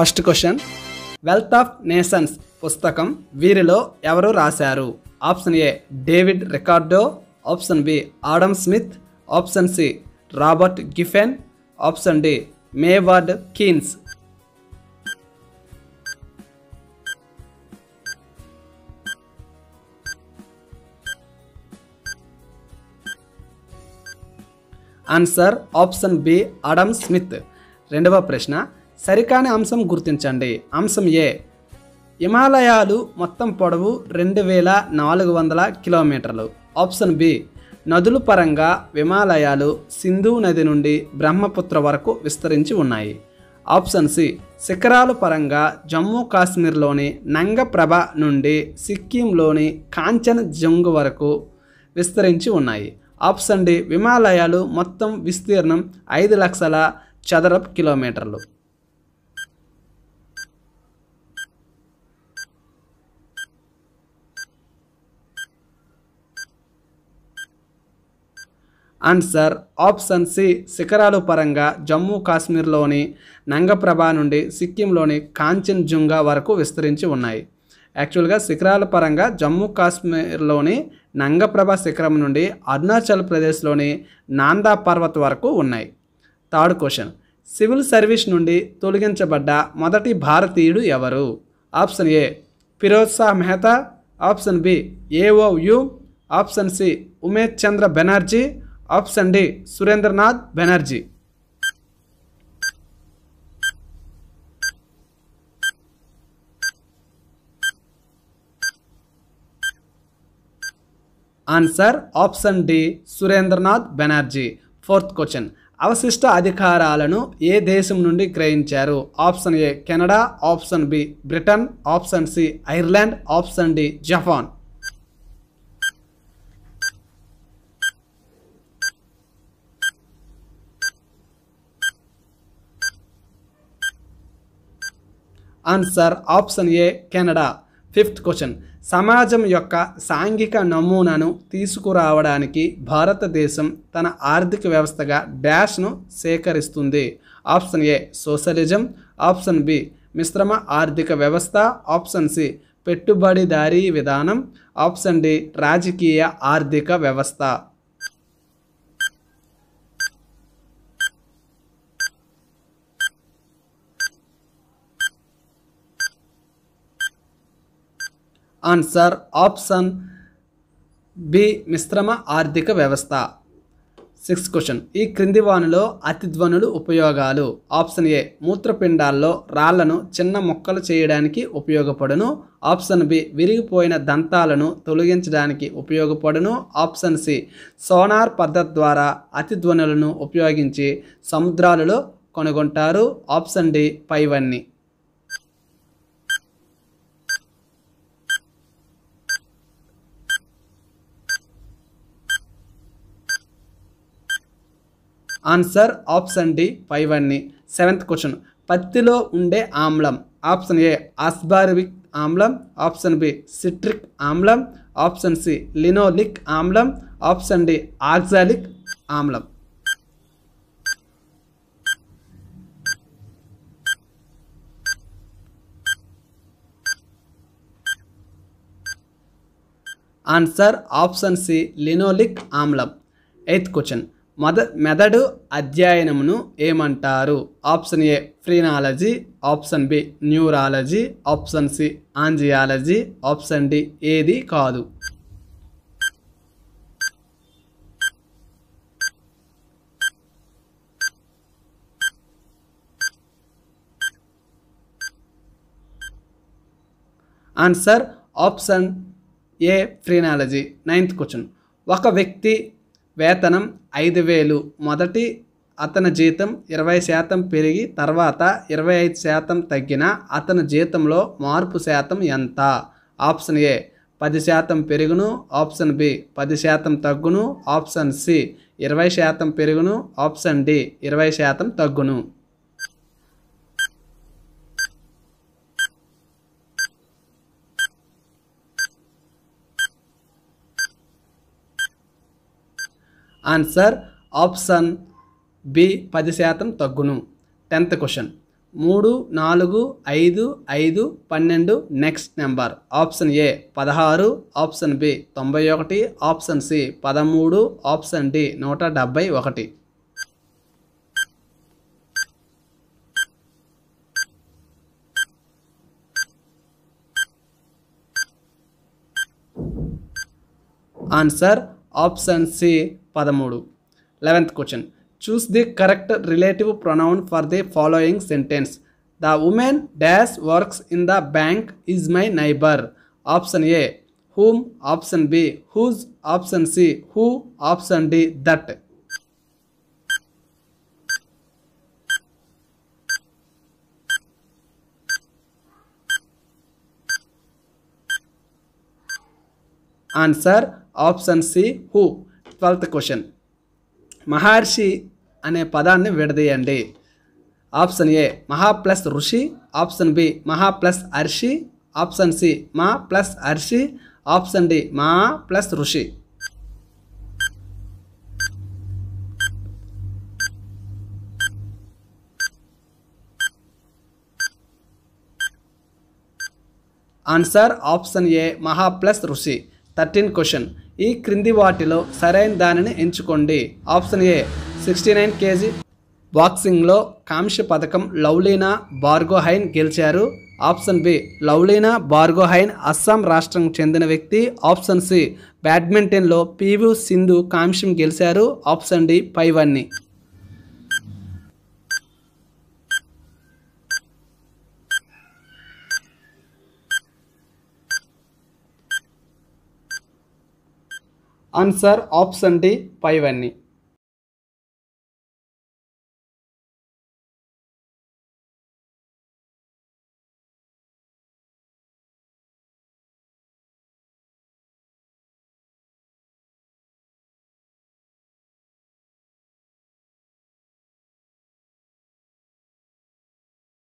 first question wealth of nations పుస్తకం వీరిలో ఎవరు రాశారు option A David Ricardo option B Adam Smith option C Robert Giffen option D Maynard Keynes answer option B Adam Smith రెండవ ప్రశ్న సరికాని అంశం గుర్తించండి అంశం ఏ హిమాలయాలు మొత్తం పొడవు రెండు వేల నాలుగు వందల కిలోమీటర్లు ఆప్షన్ బి నదుల పరంగా హిమాలయాలు సింధు నది నుండి బ్రహ్మపుత్ర వరకు విస్తరించి ఉన్నాయి ఆప్షన్ సి శిఖరాలు పరంగా జమ్మూ కాశ్మీర్లోని నంగప్రభ నుండి సిక్కింలోని కాంచన్ జంగ్ వరకు విస్తరించి ఉన్నాయి ఆప్షన్ డి హిమాలయాలు మొత్తం విస్తీర్ణం ఐదు లక్షల చదరపు కిలోమీటర్లు ఆన్సర్ ఆప్షన్ సి శిఖరాలు పరంగా జమ్మూ కాశ్మీర్లోని నంగప్రభ నుండి సిక్కింలోని కాంచన్జుంగా వరకు విస్తరించి ఉన్నాయి యాక్చువల్గా శిఖరాల పరంగా జమ్మూ కాశ్మీర్లోని నంగప్రభ శిఖరం నుండి అరుణాచల్ ప్రదేశ్లోని నాందా పర్వత్ వరకు ఉన్నాయి థర్డ్ క్వశ్చన్ సివిల్ సర్వీస్ నుండి తొలగించబడ్డ మొదటి భారతీయుడు ఎవరు option A Pherozeshah Mehta option B A O Hume option C Umesh Chandra Banerjee option D Surendranath Banerjee answer option D Surendranath Banerjee fourth question అవశిష్ట అధికారాలను ఏ దేశం నుండి గ్రహించారు option A Canada option B Britain option C Ireland option D Japan answer option A Canada fifth question సమాజం యొక్క సాంఘిక నమూనాను తీసుకురావడానికి భారతదేశం తన ఆర్థిక వ్యవస్థగా డాష్ను సేకరిస్తుంది option A socialism option B మిశ్రమ ఆర్థిక వ్యవస్థ ఆప్షన్ సి పెట్టుబడిదారీ విధానం ఆప్షన్ డి రాజకీయ ఆర్థిక వ్యవస్థ ఆన్సర్ ఆప్షన్ బి మిశ్రమ ఆర్థిక వ్యవస్థ సిక్స్ క్వశ్చన్ ఈ క్రింది వానిలో అతిధ్వనులు ఉపయోగాలు ఆప్షన్ ఏ మూత్రపిండాల్లో రాళ్లను చిన్న ముక్కలు చేయడానికి ఉపయోగపడును ఆప్షన్ బి విరిగిపోయిన దంతాలను తొలగించడానికి ఉపయోగపడును ఆప్షన్ సి సోనార్ పద్ధతి ద్వారా అతిధ్వనులను ఉపయోగించి సముద్రాలలో కనుగొంటారు ఆప్షన్ డి పైవన్నీ ఆన్సర్ ఆప్షన్ డి ఫైవ్ ని సెవెంత్ క్వశ్చన్ పత్తిలో ఉండే ఆమ్లం ఆప్షన్ ఏ ఆస్బార్విక్ ఆమ్లం ఆప్షన్ బి సిట్రిక్ ఆమ్లం ఆప్షన్ సి లినోలిక్ ఆమ్లం ఆప్షన్ డి ఆక్సాలిక్ ఆమ్లం ఆన్సర్ ఆప్షన్ సి లినోలిక్ ఆమ్లం ఎయిత్ క్వశ్చన్ మద మెదడు అధ్యయనమును ఏమంటారు option A phrenology option B neurology option C angiology option D ఏది కాదు answer option A phrenology ninth question ఒక వ్యక్తి వేతనం ఐదు వేలు మొదటి అతని జీతం ఇరవై శాతం పెరిగి తర్వాత ఇరవై ఐదు శాతం తగ్గిన అతని జీతంలో మార్పు శాతం ఎంత ఆప్షన్ ఏ పది శాతం పెరుగును ఆప్షన్ బి పది శాతం తగ్గును ఆప్షన్ సి ఇరవై శాతం పెరుగును ఆప్షన్ డి ఇరవై శాతం తగ్గును ఆన్సర్ ఆప్షన్ బి పది శాతం తగ్గును టెన్త్ క్వశ్చన్ మూడు నాలుగు ఐదు ఐదు పన్నెండు నెక్స్ట్ నెంబర్ ఆప్షన్ ఏ పదహారు ఆప్షన్ బి తొంభై ఒకటి ఆప్షన్ సి పదమూడు ఆప్షన్ డి నూట డెబ్భై ఒకటి ఆన్సర్ ఆప్షన్ సి పదమూడు eleventh question choose the correct relative pronoun for the following sentence the woman dash works in the bank is my neighbour option A whom option B whose option C who option D that answer option C who twelfth question మహర్షి అనే పదాన్ని విడదీయండి option A మహా plus ఋషి option B మహా plus అర్షి option C మా plus అర్షి ఆప్షన్ డి మా ప్లస్ ఋషి ఆన్సర్ ఆప్షన్ ఏ మహా ప్లస్ ఋషి థర్టీన్ క్వశ్చన్ ఈ క్రింది వాటిలో సరైన దానిని ఎంచుకోండి option A sixty nine K G బాక్సింగ్లో కాంస్య పథకం లవ్లీనా బార్గోహైన్ గెలిచారు ఆప్షన్ బి లవ్లీనా బార్గోహైన్ అస్సాం రాష్ట్రం చెందిన వ్యక్తి ఆప్షన్ సి బ్యాడ్మింటన్లో పీవీ సింధు కాంస్యం గెలిచారు ఆప్షన్ డి పైవన్నీ ఆన్సర్ ఆప్షన్ డి పైవన్నీ